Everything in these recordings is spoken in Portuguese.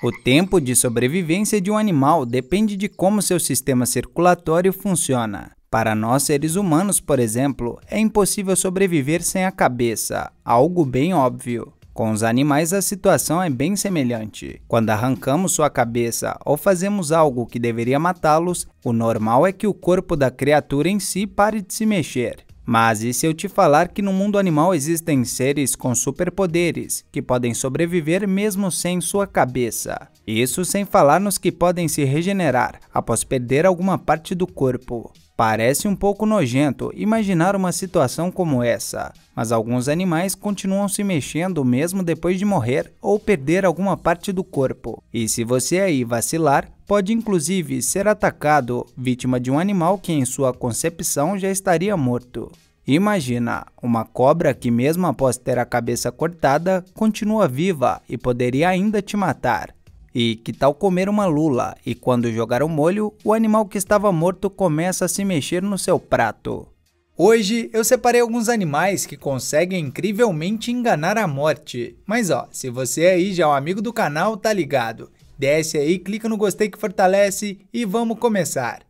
O tempo de sobrevivência de um animal depende de como seu sistema circulatório funciona. Para nós seres humanos, por exemplo, é impossível sobreviver sem a cabeça, algo bem óbvio. Com os animais, a situação é bem semelhante. Quando arrancamos sua cabeça ou fazemos algo que deveria matá-los, o normal é que o corpo da criatura em si pare de se mexer. Mas e se eu te falar que no mundo animal existem seres com superpoderes, que podem sobreviver mesmo sem sua cabeça? Isso sem falar nos que podem se regenerar após perder alguma parte do corpo. Parece um pouco nojento imaginar uma situação como essa, mas alguns animais continuam se mexendo mesmo depois de morrer ou perder alguma parte do corpo. E se você aí vacilar, pode inclusive ser atacado, vítima de um animal que, em sua concepção, já estaria morto. Imagina, uma cobra que, mesmo após ter a cabeça cortada, continua viva e poderia ainda te matar. E que tal comer uma lula e, quando jogar o molho, o animal que estava morto começa a se mexer no seu prato? Hoje eu separei alguns animais que conseguem incrivelmente enganar a morte. Mas ó, se você aí já é um amigo do canal, tá ligado? Desce aí, clica no gostei que fortalece e vamos começar.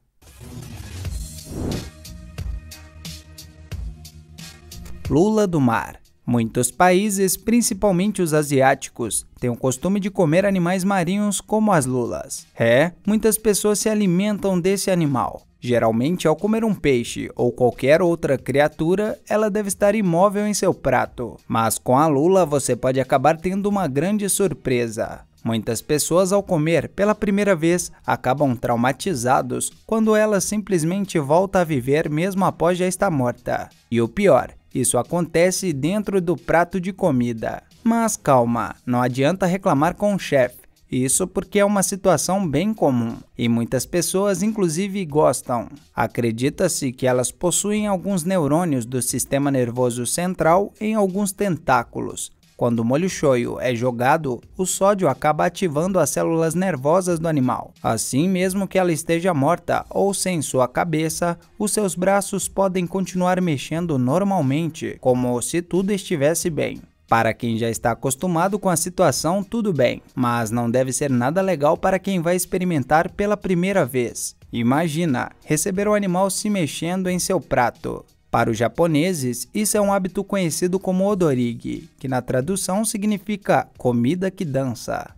Lula do mar. Muitos países, principalmente os asiáticos, têm o costume de comer animais marinhos como as lulas. É, muitas pessoas se alimentam desse animal. Geralmente, ao comer um peixe ou qualquer outra criatura, ela deve estar imóvel em seu prato. Mas com a lula, você pode acabar tendo uma grande surpresa. Muitas pessoas, ao comer pela primeira vez, acabam traumatizados quando ela simplesmente volta a viver mesmo após já estar morta. E o pior isso acontece dentro do prato de comida. Mas calma, não adianta reclamar com o chefe. Isso porque é uma situação bem comum e muitas pessoas, inclusive, gostam. Acredita-se que elas possuem alguns neurônios do sistema nervoso central em alguns tentáculos, quando o molho shoyu é jogado, o sódio acaba ativando as células nervosas do animal. Assim, mesmo que ela esteja morta ou sem sua cabeça, os seus braços podem continuar mexendo normalmente, como se tudo estivesse bem. Para quem já está acostumado com a situação, tudo bem, mas não deve ser nada legal para quem vai experimentar pela primeira vez. Imagina receber o animal se mexendo em seu prato. Para os japoneses, isso é um hábito conhecido como odorigi, que na tradução significa comida que dança.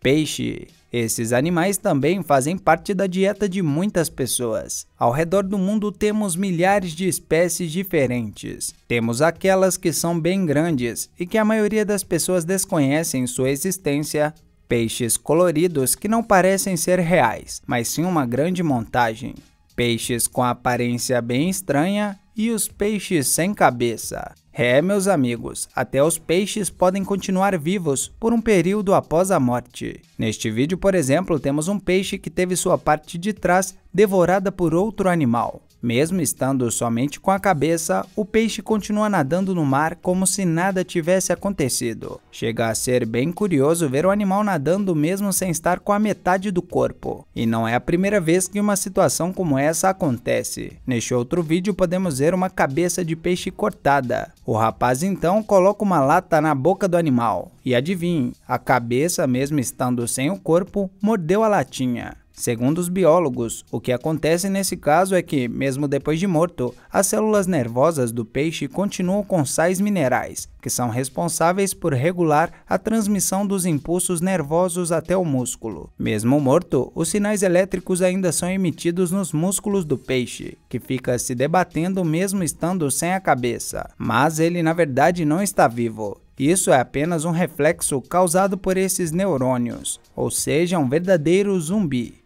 Peixe. Esses animais também fazem parte da dieta de muitas pessoas. Ao redor do mundo temos milhares de espécies diferentes. Temos aquelas que são bem grandes e que a maioria das pessoas desconhecem sua existência. Peixes coloridos que não parecem ser reais, mas sim uma grande montagem peixes com aparência bem estranha e os peixes sem cabeça. É, meus amigos, até os peixes podem continuar vivos por um período após a morte. Neste vídeo, por exemplo, temos um peixe que teve sua parte de trás devorada por outro animal. Mesmo estando somente com a cabeça, o peixe continua nadando no mar como se nada tivesse acontecido. Chega a ser bem curioso ver o animal nadando mesmo sem estar com a metade do corpo. E não é a primeira vez que uma situação como essa acontece. Neste outro vídeo podemos ver uma cabeça de peixe cortada. O rapaz então coloca uma lata na boca do animal. E adivinhe, a cabeça, mesmo estando sem o corpo, mordeu a latinha. Segundo os biólogos, o que acontece nesse caso é que, mesmo depois de morto, as células nervosas do peixe continuam com sais minerais, que são responsáveis por regular a transmissão dos impulsos nervosos até o músculo. Mesmo morto, os sinais elétricos ainda são emitidos nos músculos do peixe, que fica se debatendo mesmo estando sem a cabeça. Mas ele, na verdade, não está vivo, isso é apenas um reflexo causado por esses neurônios, ou seja, um verdadeiro zumbi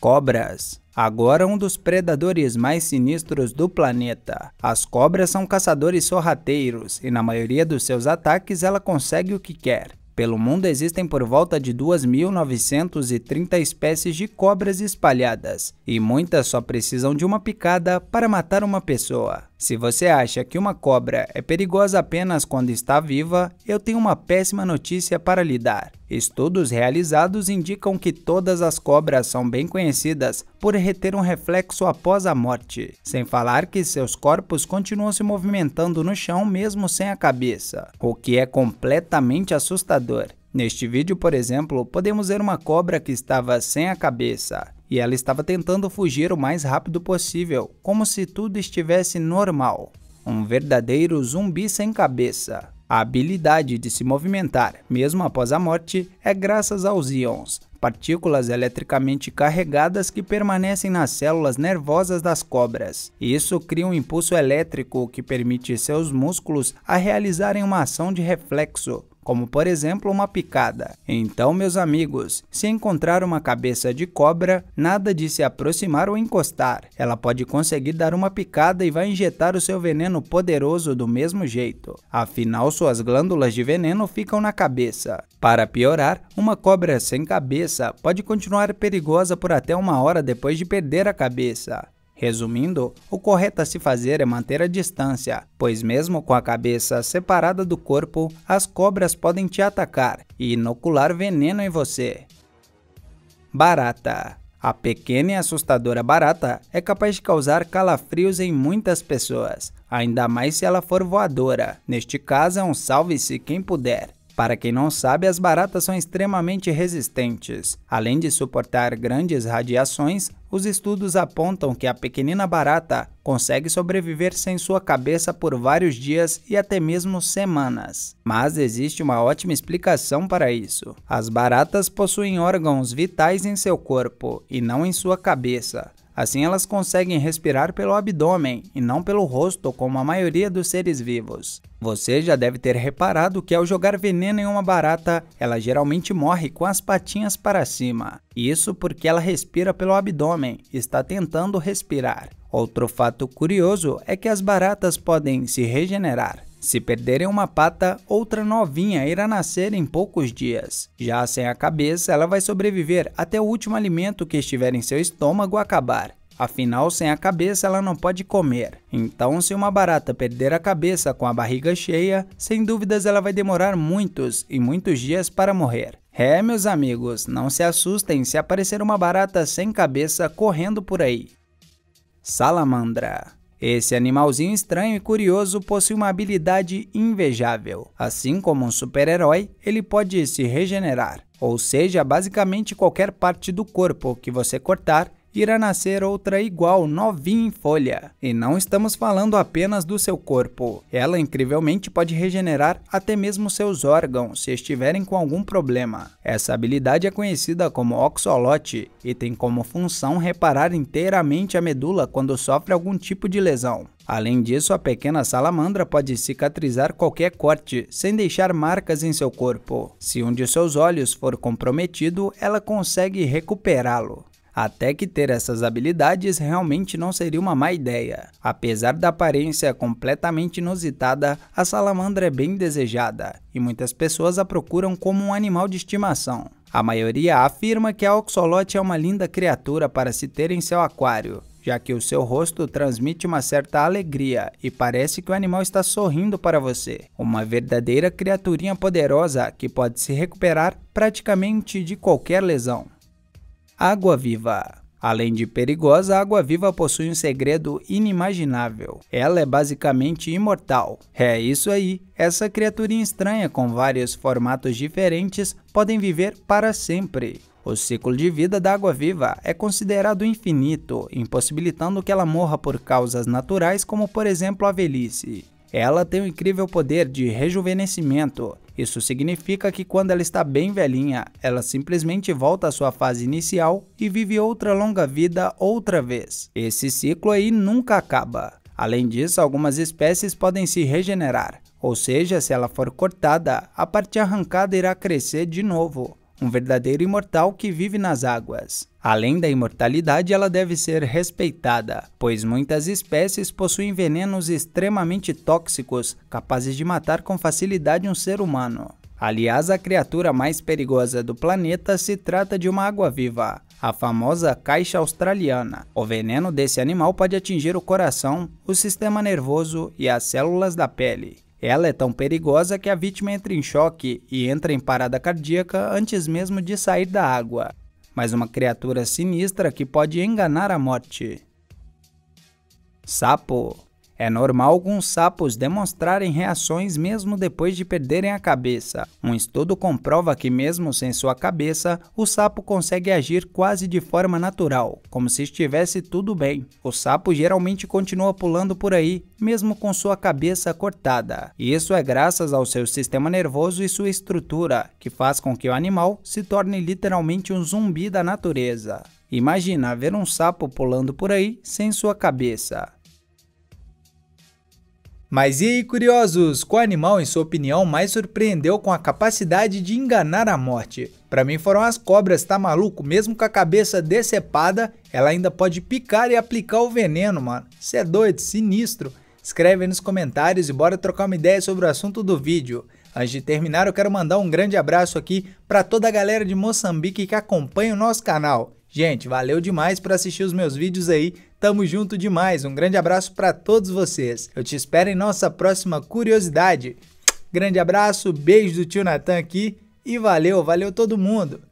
cobras. Agora um dos predadores mais sinistros do planeta. As cobras são caçadores sorrateiros e na maioria dos seus ataques ela consegue o que quer. Pelo mundo existem por volta de 2.930 espécies de cobras espalhadas, e muitas só precisam de uma picada para matar uma pessoa. Se você acha que uma cobra é perigosa apenas quando está viva, eu tenho uma péssima notícia para lhe dar. Estudos realizados indicam que todas as cobras são bem conhecidas por reter um reflexo após a morte, sem falar que seus corpos continuam se movimentando no chão mesmo sem a cabeça, o que é completamente assustador. Neste vídeo, por exemplo, podemos ver uma cobra que estava sem a cabeça, e ela estava tentando fugir o mais rápido possível, como se tudo estivesse normal. Um verdadeiro zumbi sem cabeça. A habilidade de se movimentar, mesmo após a morte, é graças aos íons, partículas eletricamente carregadas que permanecem nas células nervosas das cobras. Isso cria um impulso elétrico que permite seus músculos a realizarem uma ação de reflexo, como por exemplo uma picada. Então, meus amigos, se encontrar uma cabeça de cobra, nada de se aproximar ou encostar. Ela pode conseguir dar uma picada e vai injetar o seu veneno poderoso do mesmo jeito. Afinal, suas glândulas de veneno ficam na cabeça. Para piorar, uma cobra sem cabeça pode continuar perigosa por até uma hora depois de perder a cabeça. Resumindo, o correto a se fazer é manter a distância, pois, mesmo com a cabeça separada do corpo, as cobras podem te atacar e inocular veneno em você. Barata A pequena e assustadora barata é capaz de causar calafrios em muitas pessoas, ainda mais se ela for voadora. Neste caso, é um salve-se quem puder. Para quem não sabe, as baratas são extremamente resistentes. Além de suportar grandes radiações, os estudos apontam que a pequenina barata consegue sobreviver sem sua cabeça por vários dias e até mesmo semanas. Mas existe uma ótima explicação para isso. As baratas possuem órgãos vitais em seu corpo e não em sua cabeça. Assim, elas conseguem respirar pelo abdômen e não pelo rosto, como a maioria dos seres vivos. Você já deve ter reparado que ao jogar veneno em uma barata, ela geralmente morre com as patinhas para cima. Isso porque ela respira pelo abdômen, está tentando respirar. Outro fato curioso é que as baratas podem se regenerar. Se perderem uma pata, outra novinha irá nascer em poucos dias. Já sem a cabeça, ela vai sobreviver até o último alimento que estiver em seu estômago acabar. Afinal, sem a cabeça ela não pode comer. Então, se uma barata perder a cabeça com a barriga cheia, sem dúvidas ela vai demorar muitos e muitos dias para morrer. É, meus amigos, não se assustem se aparecer uma barata sem cabeça correndo por aí. Salamandra esse animalzinho estranho e curioso possui uma habilidade invejável. Assim como um super-herói, ele pode se regenerar, ou seja, basicamente qualquer parte do corpo que você cortar irá nascer outra igual, novinha em folha. E não estamos falando apenas do seu corpo. Ela incrivelmente pode regenerar até mesmo seus órgãos se estiverem com algum problema. Essa habilidade é conhecida como oxolote e tem como função reparar inteiramente a medula quando sofre algum tipo de lesão. Além disso, a pequena salamandra pode cicatrizar qualquer corte, sem deixar marcas em seu corpo. Se um de seus olhos for comprometido, ela consegue recuperá-lo até que ter essas habilidades realmente não seria uma má ideia. Apesar da aparência completamente inusitada, a salamandra é bem desejada e muitas pessoas a procuram como um animal de estimação. A maioria afirma que a oxolote é uma linda criatura para se ter em seu aquário, já que o seu rosto transmite uma certa alegria e parece que o animal está sorrindo para você. Uma verdadeira criaturinha poderosa que pode se recuperar praticamente de qualquer lesão água-viva. Além de perigosa, a água-viva possui um segredo inimaginável. Ela é basicamente imortal. É isso aí, essa criaturinha estranha com vários formatos diferentes podem viver para sempre. O ciclo de vida da água-viva é considerado infinito, impossibilitando que ela morra por causas naturais, como por exemplo a velhice. Ela tem o incrível poder de rejuvenescimento isso significa que quando ela está bem velhinha, ela simplesmente volta à sua fase inicial e vive outra longa vida outra vez. Esse ciclo aí nunca acaba. Além disso, algumas espécies podem se regenerar, ou seja, se ela for cortada, a parte arrancada irá crescer de novo um verdadeiro imortal que vive nas águas. Além da imortalidade, ela deve ser respeitada, pois muitas espécies possuem venenos extremamente tóxicos, capazes de matar com facilidade um ser humano. Aliás, a criatura mais perigosa do planeta se trata de uma água-viva, a famosa caixa australiana. O veneno desse animal pode atingir o coração, o sistema nervoso e as células da pele, ela é tão perigosa que a vítima entra em choque e entra em parada cardíaca antes mesmo de sair da água. Mas uma criatura sinistra que pode enganar a morte. Sapo é normal alguns sapos demonstrarem reações mesmo depois de perderem a cabeça. Um estudo comprova que, mesmo sem sua cabeça, o sapo consegue agir quase de forma natural, como se estivesse tudo bem. O sapo geralmente continua pulando por aí, mesmo com sua cabeça cortada. E isso é graças ao seu sistema nervoso e sua estrutura, que faz com que o animal se torne literalmente um zumbi da natureza. Imagina ver um sapo pulando por aí sem sua cabeça. Mas e aí, curiosos? Qual animal, em sua opinião, mais surpreendeu com a capacidade de enganar a morte? Para mim foram as cobras, tá maluco? Mesmo com a cabeça decepada, ela ainda pode picar e aplicar o veneno, mano. Cê é doido, sinistro. Escreve aí nos comentários e bora trocar uma ideia sobre o assunto do vídeo. Antes de terminar, eu quero mandar um grande abraço aqui para toda a galera de Moçambique que acompanha o nosso canal. Gente, valeu demais por assistir os meus vídeos aí. Tamo junto demais, um grande abraço para todos vocês. Eu te espero em nossa próxima curiosidade. Grande abraço, beijo do tio Natan aqui e valeu, valeu todo mundo.